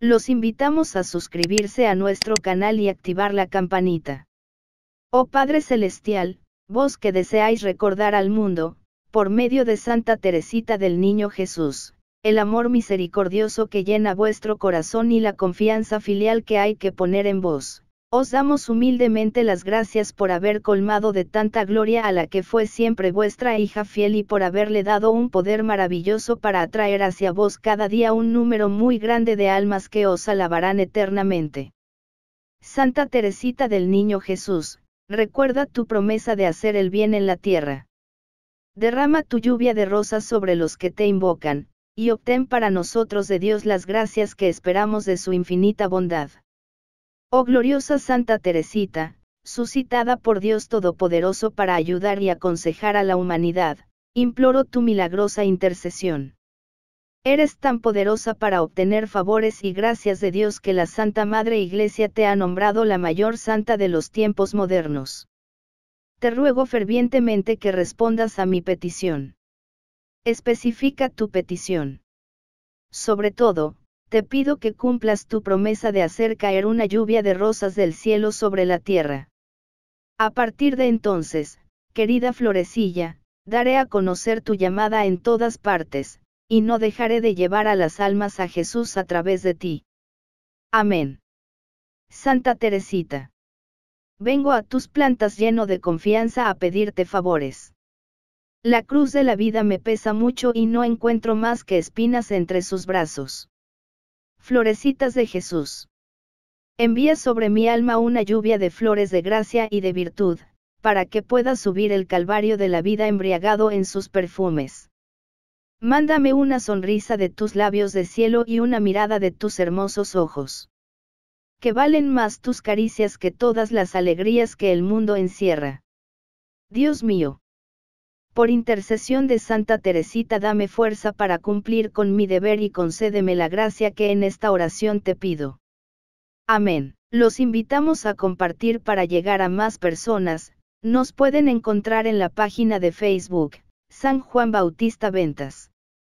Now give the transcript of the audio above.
Los invitamos a suscribirse a nuestro canal y activar la campanita. Oh Padre Celestial, vos que deseáis recordar al mundo, por medio de Santa Teresita del Niño Jesús, el amor misericordioso que llena vuestro corazón y la confianza filial que hay que poner en vos. Os damos humildemente las gracias por haber colmado de tanta gloria a la que fue siempre vuestra hija fiel y por haberle dado un poder maravilloso para atraer hacia vos cada día un número muy grande de almas que os alabarán eternamente. Santa Teresita del Niño Jesús, recuerda tu promesa de hacer el bien en la tierra. Derrama tu lluvia de rosas sobre los que te invocan, y obtén para nosotros de Dios las gracias que esperamos de su infinita bondad. Oh gloriosa Santa Teresita, suscitada por Dios Todopoderoso para ayudar y aconsejar a la humanidad, imploro tu milagrosa intercesión. Eres tan poderosa para obtener favores y gracias de Dios que la Santa Madre Iglesia te ha nombrado la mayor santa de los tiempos modernos. Te ruego fervientemente que respondas a mi petición. Especifica tu petición. Sobre todo, te pido que cumplas tu promesa de hacer caer una lluvia de rosas del cielo sobre la tierra. A partir de entonces, querida florecilla, daré a conocer tu llamada en todas partes, y no dejaré de llevar a las almas a Jesús a través de ti. Amén. Santa Teresita. Vengo a tus plantas lleno de confianza a pedirte favores. La cruz de la vida me pesa mucho y no encuentro más que espinas entre sus brazos. Florecitas de Jesús. Envía sobre mi alma una lluvia de flores de gracia y de virtud, para que pueda subir el calvario de la vida embriagado en sus perfumes. Mándame una sonrisa de tus labios de cielo y una mirada de tus hermosos ojos. Que valen más tus caricias que todas las alegrías que el mundo encierra. Dios mío. Por intercesión de Santa Teresita dame fuerza para cumplir con mi deber y concédeme la gracia que en esta oración te pido. Amén. Los invitamos a compartir para llegar a más personas, nos pueden encontrar en la página de Facebook, San Juan Bautista Ventas.